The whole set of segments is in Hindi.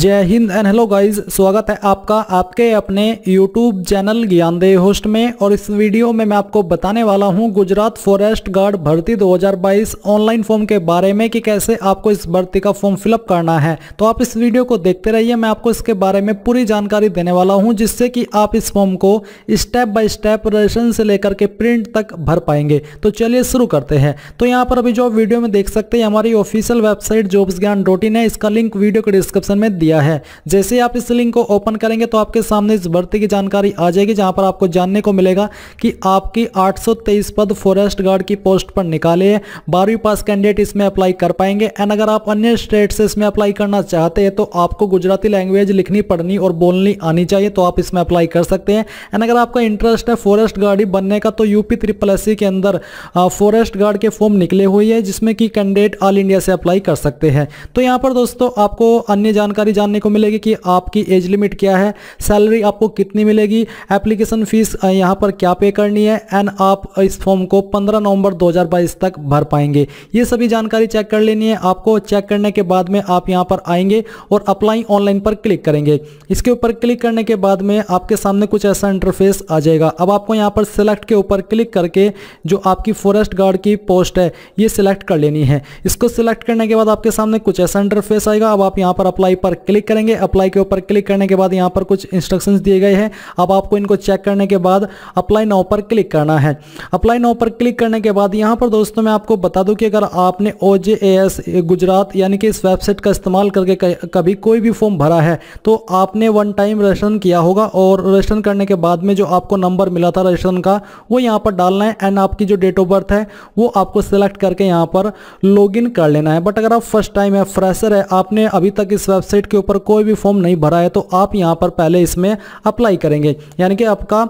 जय हिंद एंड हेलो गाइस स्वागत है आपका आपके अपने यूट्यूब चैनल दे होस्ट में और इस वीडियो में मैं आपको बताने वाला हूं गुजरात फॉरेस्ट गार्ड भर्ती 2022 ऑनलाइन फॉर्म के बारे में कि कैसे आपको इस भर्ती का फॉर्म फिलअप करना है तो आप इस वीडियो को देखते रहिए मैं आपको इसके बारे में पूरी जानकारी देने वाला हूँ जिससे कि आप इस फॉर्म को स्टेप बाई स्टेप रजिस्ट्रेशन से लेकर के प्रिंट तक भर पाएंगे तो चलिए शुरू करते हैं तो यहाँ पर अभी जो वीडियो में देख सकते हैं हमारी ऑफिशियल वेबसाइट जॉब्स है इसका लिंक वीडियो के डिस्क्रिप्शन में दिया है जैसे आप इस लिंक को ओपन करेंगे तो आपके सामने इस भर्ती की जानकारी आ जाएगी जहां पर आपको जानने को मिलेगा कि आपकी 823 पद फॉरेस्ट गार्ड की पोस्ट पर निकाले हैं बारहवीं पास कैंडिडेट इसमें अप्लाई कर पाएंगे एंड अगर आप अन्य स्टेट से इसमें अप्लाई करना चाहते हैं तो आपको गुजराती लैंग्वेज लिखनी पढ़नी और बोलनी आनी चाहिए तो आप इसमें अप्लाई कर सकते हैं एंड अगर आपका इंटरेस्ट है फॉरेस्ट गार्ड ही बनने का तो यूपी ट्रिपल एस के अंदर फॉरेस्ट गार्ड के फॉर्म निकले हुए हैं जिसमें कि कैंडिडेट ऑल इंडिया से अप्लाई कर सकते हैं तो यहाँ पर दोस्तों आपको अन्य जानकारी जानने को मिलेगी कि आपकी एज लिमिट क्या है सैलरी आपको कितनी मिलेगी एप्लीकेशन फ़ीस यहाँ पर क्या पे करनी है एंड आप इस फॉर्म को 15 नवंबर 2022 तक भर पाएंगे ये सभी जानकारी चेक कर लेनी है आपको चेक करने के बाद में आप यहाँ पर आएंगे और अप्लाई ऑनलाइन पर क्लिक करेंगे इसके ऊपर क्लिक करने के बाद में आपके सामने कुछ ऐसा इंटरफेस आ जाएगा अब आपको यहाँ पर सिलेक्ट के ऊपर क्लिक करके जो आपकी फॉरेस्ट गार्ड की पोस्ट है ये सिलेक्ट कर लेनी है इसको सिलेक्ट करने के बाद आपके सामने कुछ ऐसा इंटरफेस आएगा अब आप यहाँ पर अप्लाई पर पर क्लिक करेंगे अप्लाई के ऊपर क्लिक करने के बाद यहाँ पर कुछ इंस्ट्रक्शंस दिए गए हैं अब आपको इनको चेक करने के बाद अप्लाई नाउ पर क्लिक करना है अप्लाई नाउ पर क्लिक करने के बाद यहाँ पर दोस्तों मैं आपको बता दूँ कि अगर आपने ओ गुजरात यानी कि इस वेबसाइट का इस्तेमाल करके कभी कोई भी फॉर्म भरा है तो आपने वन टाइम रजिस्ट्रेशन किया होगा और रजिस्ट्रेशन करने के बाद में जो आपको नंबर मिला था रजिस्ट्रेशन का वो यहाँ पर डालना है एंड आपकी जो डेट ऑफ बर्थ है वो आपको सेलेक्ट करके यहाँ पर लॉग कर लेना है बट अगर आप फर्स्ट टाइम है फ्रेशर है आपने अभी तक इस वेबसाइट डेट के ऊपर कोई भी फॉर्म नहीं भरा है तो आप यहाँ पर पहले इसमें अप्लाई करेंगे यानी कि आपका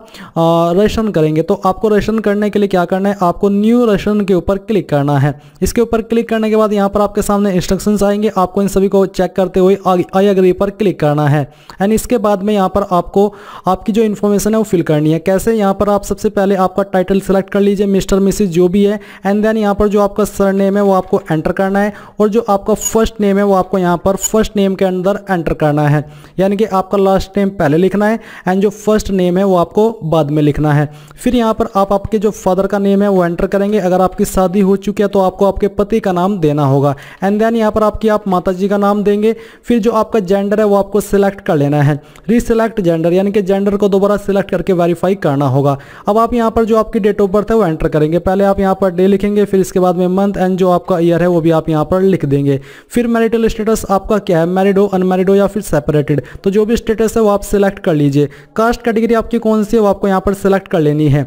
रेशन करेंगे तो आपको रेशन करने के लिए क्या करना है आपको न्यू रेशन के ऊपर क्लिक करना है इसके ऊपर क्लिक करने के बाद यहाँ पर आपके सामने इंस्ट्रक्शन आएंगे आपको इन सभी को चेक करते हुए आई अग्री पर क्लिक करना है एंड इसके बाद में यहाँ पर आपको आपकी जो इन्फॉर्मेशन है वो फिल करनी है कैसे यहाँ पर आप सबसे पहले आपका टाइटल सेलेक्ट कर लीजिए मिस्टर मिसिज जो भी है एंड देन यहाँ पर जो आपका सर नेम है वो आपको एंटर करना है और जो आपका फर्स्ट नेम है वो आपको यहाँ पर फर्स्ट नेम के अंदर अंदर एंटर करना है यानी कि आपका लास्ट नेम पहले लिखना है एंड जो फर्स्ट नेम है वो आपको बाद में लिखना है फिर यहाँ पर आप आपके जो फादर का नेम है वो एंटर करेंगे अगर आपकी शादी हो चुकी है तो आपको आपके पति का नाम देना होगा एंड देन यहाँ पर आपकी आप माता जी का नाम देंगे फिर जो आपका जेंडर है वो आपको सिलेक्ट कर लेना है रीसेलेक्ट जेंडर यानी कि जेंडर को दोबारा सिलेक्ट करके वेरीफाई करना होगा अब आप यहाँ पर जो आपकी डेट ऑफ बर्थ है वो एंटर करेंगे पहले आप यहाँ पर डे लिखेंगे फिर इसके बाद में मंथ एंड जो आपका ईयर है वो भी आप यहाँ पर लिख देंगे फिर मैरिटल स्टेटस आपका क्या है मैरिड हो अनमेरिड हो या फिर सेपरेटेड तो जो भी स्टेटस है वो आप सिलेक्ट कर लीजिए कास्ट कैटेगरी आपकी कौन सी है वो आपको यहाँ पर सिलेक्ट कर लेनी है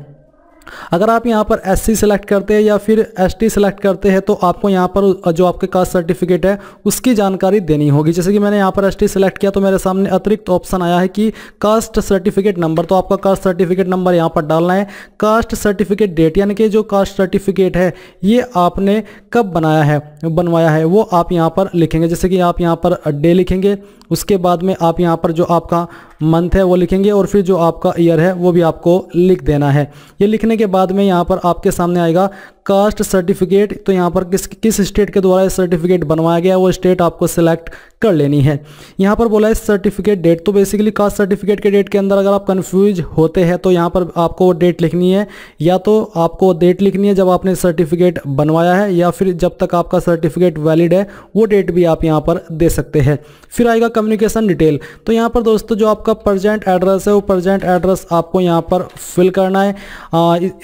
अगर आप यहाँ पर एस सी सेलेक्ट करते हैं या फिर एस टी सेलेक्ट करते हैं तो आपको यहाँ पर जो आपके कास्ट सर्टिफिकेट है उसकी जानकारी देनी होगी जैसे कि मैंने यहाँ पर एस टी सेलेक्ट किया तो मेरे सामने अतिरिक्त ऑप्शन आया है कि कास्ट सर्टिफिकेट नंबर तो आपका कास्ट सर्टिफिकेट नंबर यहाँ पर डालना है कास्ट सर्टिफिकेट डेट यानी कि जो कास्ट सर्टिफिकेट है ये आपने कब बनाया है बनवाया है वो आप यहाँ पर लिखेंगे जैसे कि आप यहाँ पर डे लिखेंगे उसके बाद में आप यहाँ पर जो आपका मंथ है वो लिखेंगे और फिर जो आपका ईयर है वो भी आपको लिख देना है ये लिखने के बाद में यहाँ पर आपके सामने आएगा कास्ट सर्टिफिकेट तो यहाँ पर किस किस स्टेट के द्वारा सर्टिफिकेट बनवाया गया वो स्टेट आपको सिलेक्ट कर लेनी है यहाँ पर बोला है सर्टिफिकेट डेट तो बेसिकली कास्ट सर्टिफिकेट के डेट के अंदर अगर आप कन्फ्यूज होते हैं तो यहाँ पर आपको वो डेट लिखनी है या तो आपको डेट लिखनी है जब आपने सर्टिफिकेट बनवाया है या फिर जब तक आपका सर्टिफिकेट वैलिड है वो डेट भी आप यहाँ पर दे सकते हैं फिर आएगा कम्युनिकेशन डिटेल तो यहाँ पर दोस्तों जो आपका प्रजेंट एड्रेस है वो प्रजेंट एड्रेस आपको यहाँ पर फिल करना है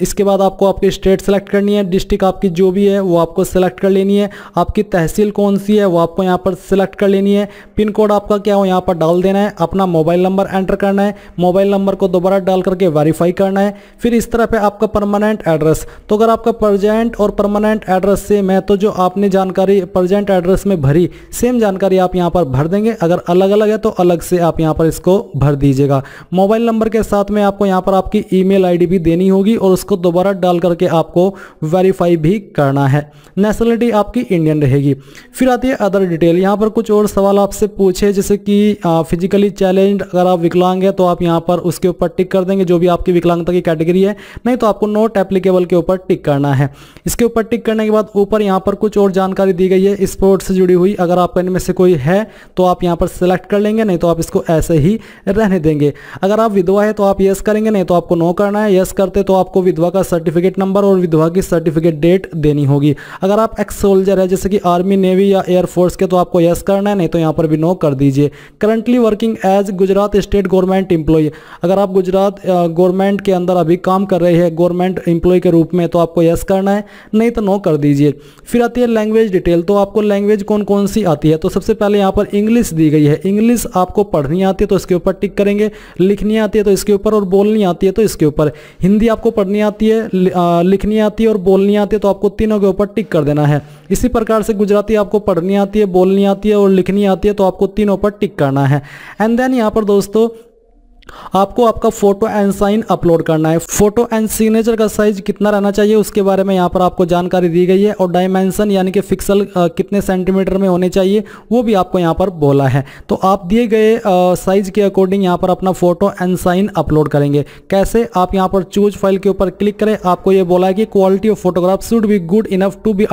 इसके बाद आपको आपकी स्टेट सेलेक्ट करनी है डिस्ट्रिक्ट आपकी जो भी है वो आपको सेलेक्ट कर लेनी है आपकी तहसील कौन सी है वो आपको यहाँ पर सेलेक्ट कर लेनी है पिन कोड आपका क्या हो यहाँ पर डाल देना है अपना मोबाइल नंबर एंटर करना है मोबाइल नंबर को दोबारा डाल करके वेरीफाई करना है फिर इस तरफ है आपका परमानेंट एड्रेस तो अगर आपका प्रजेंट और परमानेंट एड्रेस सेम है तो जो आपने जानकारी प्रजेंट एड्रेस में भरी सेम जानकारी आप यहाँ पर भर देंगे अगर अलग अलग है तो अलग से आप यहाँ पर इसको भर दीजिएगा मोबाइल नंबर के साथ में आपको यहाँ पर आपकी ईमेल आईडी भी देनी होगी और उसको दोबारा डाल करके आपको वेरीफाई भी करना है नेशनलिटी आपकी इंडियन रहेगी फिर आती है अदर डिटेल यहाँ पर कुछ और सवाल आपसे पूछे जैसे कि फिजिकली चैलेंज अगर आप विकलांग है तो आप यहाँ पर उसके ऊपर टिक कर देंगे जो भी आपकी विकलांगता की कैटेगरी है नहीं तो आपको नोट एप्लीकेबल के ऊपर टिक करना है इसके ऊपर टिक करने के बाद ऊपर यहाँ पर कुछ और जानकारी दी गई है स्पोर्ट से जुड़ी हुई अगर आप इनमें से कोई है तो आप यहाँ पर सिलेक्ट कर लेंगे नहीं तो आप इसको ऐसे ही रहने देंगे अगर आप विधवा है तो आप यस करेंगे नहीं तो आपको नो करना है यस करते तो आपको आपको विधवा का सर्टिफिकेट नंबर और विधवा की सर्टिफिकेट डेट देनी होगी अगर आप एक्स सोल्जर है जैसे कि आर्मी नेवी या एयरफोर्स के तो आपको यस करना है नहीं तो यहाँ पर भी नो कर दीजिए currently working as Gujarat state government employee अगर आप गुजरात गवर्नमेंट के अंदर अभी काम कर रहे हैं गवर्नमेंट एम्प्लॉय के रूप में तो आपको यस करना है नहीं तो नो कर दीजिए फिर आती है लैंग्वेज डिटेल तो आपको लैंग्वेज कौन कौन सी आती है तो सबसे पहले यहाँ पर इंग्लिश दी गई है इंग्लिश आपको पढ़नी आती है तो इसके ऊपर टिक करेंगे लिखनी आती है तो इसके ऊपर और बोलनी आती है तो इसके ऊपर हिंदी आपको पढ़नी आती है लिखनी आती है और बोलनी आती है तो आपको तीनों के ऊपर टिक कर देना है इसी प्रकार से गुजराती आपको पढ़नी आती है बोलनी आती है और लिखनी आती है तो आपको तीनों पर टिक करना है एंड देन यहाँ पर दोस्तों आपको आपका फोटो एंड साइन अपलोड करना है फोटो एंड सिग्नेचर का साइज कितना रहना चाहिए उसके बारे में यहाँ पर आपको जानकारी दी गई है और डायमेंशन यानी कि फिक्सल कितने सेंटीमीटर में होने चाहिए वो भी आपको यहाँ पर बोला है तो आप दिए गए साइज के अकॉर्डिंग यहाँ पर अपना फोटो एंड साइन अपलोड करेंगे कैसे आप यहाँ पर चूज फाइल के ऊपर क्लिक करें आपको ये बोला है कि quality of photograph should be good enough to be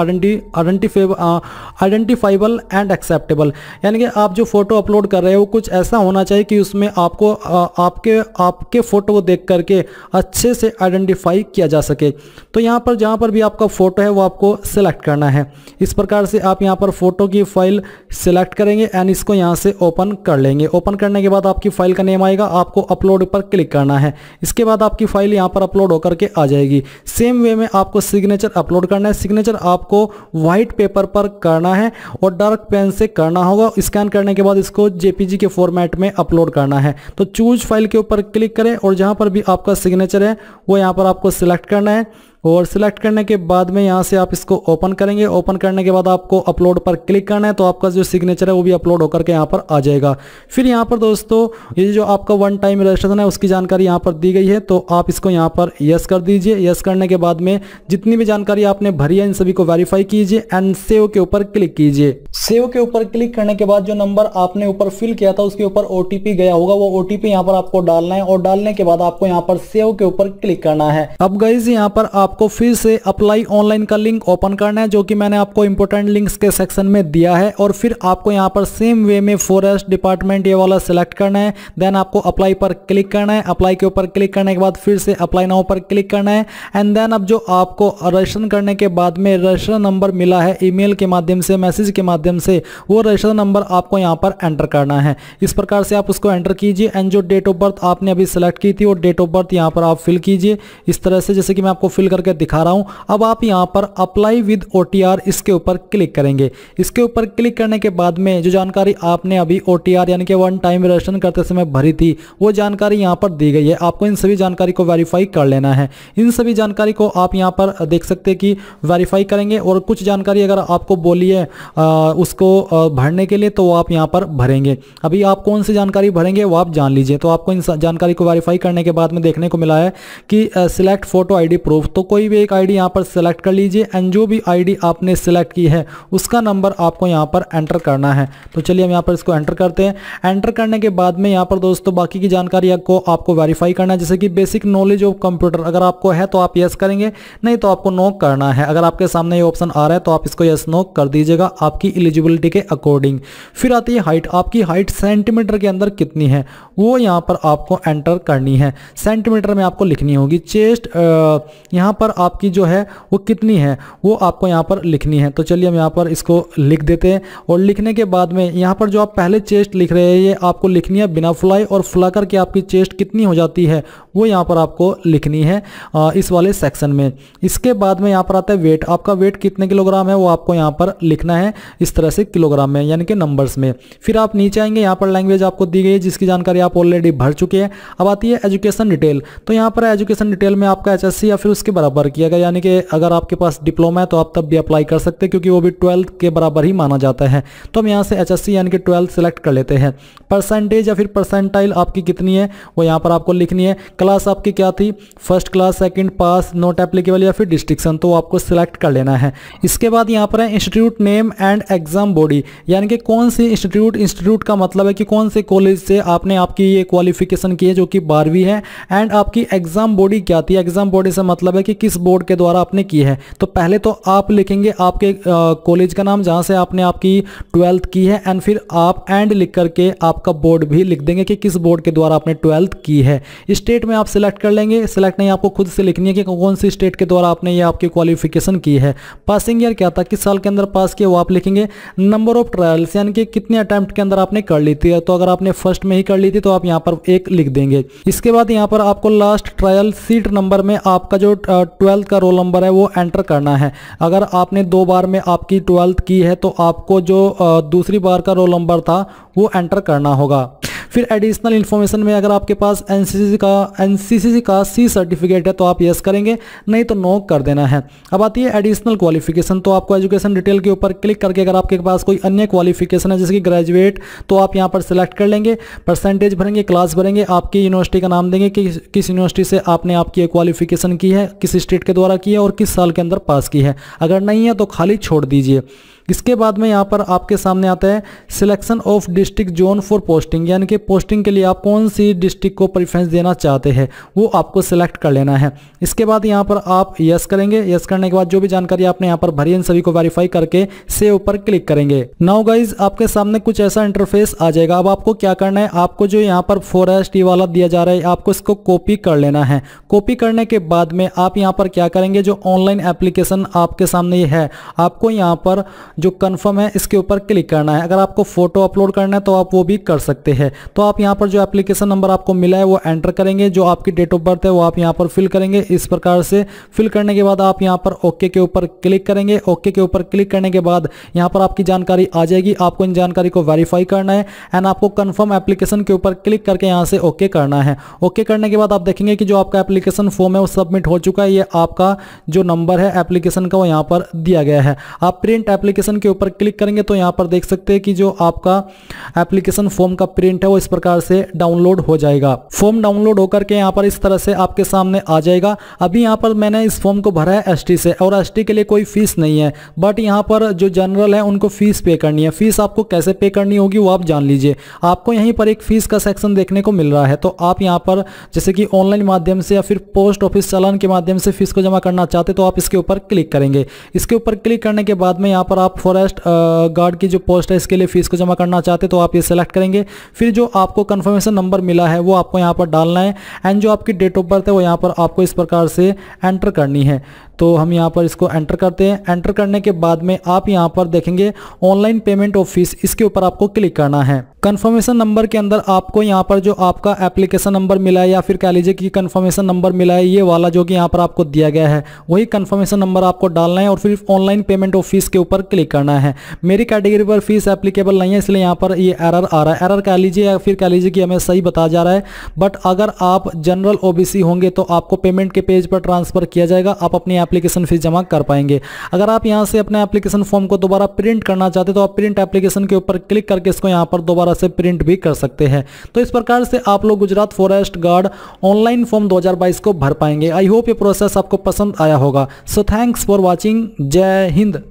identifiable and acceptable यानी कि आप जो फोटो अपलोड कर रहे हो कुछ ऐसा होना चाहिए कि उसमें आपको आपके आपके फ़ोटो को देख करके अच्छे से आइडेंटिफाई किया जा सके तो यहाँ पर जहाँ पर भी आपका फ़ोटो है वो आपको सेलेक्ट करना है इस प्रकार से आप यहाँ पर फ़ोटो की फ़ाइल सेलेक्ट करेंगे एंड इसको यहाँ से ओपन कर लेंगे ओपन करने के बाद आपकी फ़ाइल का नेम आएगा आपको अपलोड पर क्लिक करना है इसके बाद आपकी फ़ाइल यहाँ पर अपलोड होकर के आ जाएगी सेम वे में आपको सिग्नेचर अपलोड करना है सिग्नेचर आपको वाइट पेपर पर करना है और डार्क पेन से करना होगा स्कैन करने के बाद इसको जेपीजी के फॉर्मेट में अपलोड करना है तो चूज फाइल के ऊपर क्लिक करें और जहां पर भी आपका सिग्नेचर है वो यहां पर आपको सिलेक्ट करना है और सिलेक्ट करने के बाद में यहाँ से आप इसको ओपन करेंगे ओपन करने के बाद आपको अपलोड पर क्लिक करना है तो आपका जो सिग्नेचर है वो भी अपलोड होकर के यहाँ पर आ जाएगा फिर यहाँ पर दोस्तों ये जो आपका वन टाइम रजिस्ट्रेशन है उसकी जानकारी यहाँ पर दी गई है तो आप इसको यहाँ पर यस कर दीजिए यस करने के बाद में जितनी भी जानकारी आपने भरी है इन सभी को वेरीफाई कीजिए एंड सेव के ऊपर क्लिक कीजिए सेव के ऊपर क्लिक करने के बाद जो नंबर आपने ऊपर फिल किया था उसके ऊपर ओ गया होगा वो ओ टी यहाँ पर आपको डालना है और डालने के बाद आपको यहाँ पर सेव के ऊपर क्लिक करना है अब गाइज यहाँ पर आप आपको फिर से अप्लाई ऑनलाइन का लिंक ओपन करना है जो कि मैंने आपको इंपॉर्टेंट लिंक्स के सेक्शन में दिया है और फिर आपको यहाँ पर सेम वे में फॉरेस्ट डिपार्टमेंट ये वाला सिलेक्ट करना है देन आपको अप्लाई पर क्लिक करना है अप्लाई के ऊपर क्लिक करने के बाद फिर से अप्लाई नाउ पर क्लिक करना है एंड देन अब जो आपको रजिस्ट्रेशन करने के बाद में रजिस्टर नंबर मिला है ई के माध्यम से मैसेज के माध्यम से वो रजिस्टर नंबर आपको यहाँ पर एंटर करना है इस प्रकार से आप उसको एंटर कीजिए एंड जो डेट ऑफ बर्थ आपने अभी सेलेक्ट की थी वो डेट ऑफ बर्थ यहाँ पर आप फिल कीजिए इस तरह से जैसे कि मैं आपको फिल कर करके दिखा रहा हूं अब आप यहां पर अप्लाई विद ओ इसके ऊपर क्लिक करेंगे इसके ऊपर क्लिक करने के बाद में जो जानकारी आपने अभी ओ यानी कि वन टाइम रजिस्ट्रेशन करते समय भरी थी वो जानकारी यहाँ पर दी गई है आपको इन सभी जानकारी को वेरीफाई कर लेना है इन सभी जानकारी को आप यहाँ पर देख सकते कि वेरीफाई करेंगे और कुछ जानकारी अगर आपको बोली उसको भरने के लिए तो आप यहाँ पर भरेंगे अभी आप कौन सी जानकारी भरेंगे वो आप जान लीजिए तो आपको इन जानकारी को वेरीफाई करने के बाद में देखने को मिला है कि सिलेक्ट फोटो आईडी प्रूफ तो कोई भी एक आईडी यहां पर सिलेक्ट कर लीजिए एंड जो भी आईडी आपने सिलेक्ट की है उसका नंबर आपको यहां पर एंटर करना है तो चलिए हम यहां पर इसको एंटर करते हैं एंटर करने के बाद में यहां पर दोस्तों बाकी की जानकारी आपको आपको वेरीफाई करना है जैसे कि बेसिक नॉलेज ऑफ कंप्यूटर अगर आपको है तो आप यस करेंगे नहीं तो आपको नो करना है अगर आपके सामने ये ऑप्शन आ रहा है तो आप इसको यस नो कर दीजिएगा आपकी एलिजिबिलिटी के अकॉर्डिंग फिर आती है हाइट आपकी हाइट सेंटीमीटर के अंदर कितनी है वो यहाँ पर आपको एंटर करनी है सेंटीमीटर में आपको लिखनी होगी चेस्ट यहाँ पर आपकी जो है वो कितनी है वो आपको यहाँ पर लिखनी है तो चलिए हम यहाँ पर इसको लिख देते हैं और लिखने के बाद में यहाँ पर जो आप पहले चेस्ट लिख रहे हैं ये आपको लिखनी है बिना फुलाई और फुला करके आपकी चेस्ट कितनी हो जाती है वो यहाँ पर आपको लिखनी है इस वाले सेक्शन में इसके बाद में यहाँ पर आता है वेट आपका वेट कितने किलोग्राम है वो आपको यहाँ पर लिखना है इस तरह से किलोग्राम में यानी कि नंबर्स में फिर आप नीचे आएंगे यहाँ पर लैंग्वेज आपको दी गई है जिसकी जानकारी आप ऑलरेडी भर चुके हैं अब आती है एजुकेशन डिटेल तो यहाँ पर एजुकेशन डिटेल में आपका एच या फिर उसके बराबर बराबर किया गया यानी कि अगर आपके पास डिप्लोमा है तो आप तब भी अप्लाई कर सकते हैं क्योंकि वो भी ट्वेल्थ के बराबर ही माना जाता है तो हम यहाँ से एच यानी कि ट्वेल्थ सेलेक्ट कर लेते हैं परसेंटेज या फिर परसेंटाइल आपकी कितनी है वो यहाँ पर आपको लिखनी है क्लास आपकी क्या थी first class second pass not applicable या फिर डिस्ट्रिक्शन तो आपको सिलेक्ट कर लेना है इसके बाद यहाँ पर है institute name and exam body यानी कि कौन सी इंस्टीट्यूट इंस्टीट्यूट का मतलब है कि कौन से कॉलेज से आपने आपकी ये क्वालिफिकेशन की है जो कि बारहवीं है एंड आपकी एग्जाम बॉडी क्या थी एग्जाम बॉडी से मतलब है कि कि किस बोर्ड के द्वारा आपने की है तो पहले तो आप लिखेंगे आपके कॉलेज का नाम जहाँ से आपने आपकी ट्वेल्थ की है एंड फिर आप एंड लिख करके आपका बोर्ड भी लिख देंगे कि किस बोर्ड के द्वारा आपने ट्वेल्थ की है स्टेट में आप सिलेक्ट कर लेंगे सिलेक्ट नहीं आपको खुद से लिखनी है कि कौन सी स्टेट के द्वारा आपने ये आपकी क्वालिफिकेशन की है पासिंग ईयर क्या था किस साल के अंदर पास किया वो आप लिखेंगे नंबर ऑफ ट्रायल्स यानी कि कितने अटैम्प्ट के अंदर आपने कर ली थी तो अगर आपने फर्स्ट में ही कर ली थी तो आप यहाँ पर एक लिख देंगे इसके बाद यहाँ पर आपको लास्ट ट्रायल सीट नंबर में आपका जो ट्वेल्थ का रोल नंबर है वो एंटर करना है अगर आपने दो बार में आपकी ट्वेल्थ की है तो आपको जो दूसरी बार का रोल नंबर था वो एंटर करना होगा फिर एडिशनल इन्फॉर्मेशन में अगर आपके पास एन का एन का सी सर्टिफिकेट है तो आप येस करेंगे नहीं तो नो कर देना है अब आती है एडिशनल क्वालिफिकेशन तो आपको एजुकेशन डिटेल के ऊपर क्लिक करके अगर आपके पास कोई अन्य क्वालिफिकेशन है जैसे कि ग्रेजुएट तो आप यहाँ पर सिलेक्ट कर लेंगे परसेंटेज भरेंगे क्लास भरेंगे आपकी यूनिवर्सिटी का नाम देंगे कि किस यूनिवर्सिटी से आपने आपकी क्वालिफिकेशन की है किस स्टेट के द्वारा की है और किस साल के अंदर पास की है अगर नहीं है तो खाली छोड़ दीजिए इसके बाद में यहाँ पर आपके सामने आता है selection of district zone for posting यानी कि पोस्टिंग के लिए आप कौन सी डिस्ट्रिक्ट को प्रिफ्रेंस देना चाहते हैं वो आपको सिलेक्ट कर लेना है इसके बाद यहाँ पर आप यस करेंगे यस करने के बाद जो भी जानकारी आपने यहाँ पर भरी इन सभी को वेरीफाई करके सेव पर क्लिक करेंगे नाउ गाइज आपके सामने कुछ ऐसा इंटरफेस आ जाएगा अब आपको क्या करना है आपको जो यहाँ पर फॉरेस्ट वाला दिया जा रहा है आपको इसको कॉपी कर लेना है कॉपी करने के बाद में आप यहाँ पर क्या करेंगे जो ऑनलाइन एप्लीकेशन आपके सामने है आपको यहाँ पर जो कन्फर्म है इसके ऊपर क्लिक करना है अगर आपको फोटो अपलोड करना है तो आप वो भी कर सकते हैं तो आप यहाँ पर जो एप्लीकेशन नंबर आपको मिला है वो एंटर करेंगे जो आपकी डेट ऑफ बर्थ है वो आप यहाँ पर फिल करेंगे इस प्रकार से फिल करने के बाद आप यहाँ पर ओके के ऊपर क्लिक करेंगे ओके के ऊपर क्लिक करने के बाद यहाँ पर आपकी जानकारी आ जाएगी आपको इन जानकारी को वेरीफाई करना है एंड आपको कन्फर्म एप्लीकेशन के ऊपर क्लिक करके यहाँ से ओके करना है ओके करने के बाद आप देखेंगे कि जो आपका एप्लीकेशन फॉर्म है वो सबमिट हो चुका है ये आपका जो नंबर है एप्लीकेशन का वो यहाँ पर दिया गया है आप प्रिंट एप्लीकेशन एप्लीकेशन के ऊपर क्लिक करेंगे तो यहाँ पर देख सकते हैं कि जो आपका एप्लीकेशन फॉर्म का प्रिंट है वो इस प्रकार से डाउनलोड हो जाएगा फॉर्म डाउनलोड होकर के यहाँ पर इस तरह से आपके सामने आ जाएगा अभी यहाँ पर मैंने इस फॉर्म को भरा है एस से और एस के लिए कोई फीस नहीं है बट यहाँ पर जो जनरल है उनको फीस पे करनी है फीस आपको कैसे पे करनी होगी वो आप जान लीजिए आपको यहीं पर एक फीस का सेक्शन देखने को मिल रहा है तो आप यहाँ पर जैसे कि ऑनलाइन माध्यम से या फिर पोस्ट ऑफिस चालान के माध्यम से फीस को जमा करना चाहते तो आप इसके ऊपर क्लिक करेंगे इसके ऊपर क्लिक करने के बाद में यहाँ पर आप आप फॉरेस्ट गार्ड uh, की जो पोस्ट है इसके लिए फ़ीस को जमा करना चाहते हैं तो आप ये सेलेक्ट करेंगे फिर जो आपको कन्फर्मेशन नंबर मिला है वो आपको यहाँ पर डालना है एंड जो आपकी डेट ऑफ बर्थ है वो यहाँ पर आपको इस प्रकार से एंटर करनी है तो हम यहाँ पर इसको एंटर करते हैं एंटर करने के बाद में आप यहाँ पर देखेंगे ऑनलाइन पेमेंट ऑफिस इसके ऊपर आपको क्लिक करना है कन्फर्मेशन नंबर के अंदर आपको यहाँ पर जो आपका एप्लीकेशन नंबर मिला है या फिर कह लीजिए कि कन्फर्मेशन नंबर मिला है ये वाला जो कि यहाँ पर आपको दिया गया है वही कन्फर्मेशन नंबर आपको डालना है और फिर ऑनलाइन पेमेंट ऑफ फीस के ऊपर क्लिक करना है मेरी कैटेगरी पर फीस एप्लीकेबल नहीं है इसलिए यहाँ पर ये एरर आ रहा है एरर कह लीजिए या फिर कह लीजिए कि हमें सही बता जा रहा है बट अगर आप जनरल ओ होंगे तो आपको पेमेंट के पेज पर ट्रांसफ़र किया जाएगा आप अपनी एप्लीकेशन फ़ीस जमा कर पाएंगे अगर आप यहाँ से अपने एप्लीकेशन फॉर्म को दोबारा प्रिंट करना चाहते तो आप प्रिंट एप्लीकेशन के ऊपर क्लिक करके इसको यहाँ पर दोबारा से प्रिंट भी कर सकते हैं तो इस प्रकार से आप लोग Gujarat forest guard online form दो को भर पाएंगे आई होप ये प्रोसेस आपको पसंद आया होगा सो थैंक्स फॉर वॉचिंग जय हिंद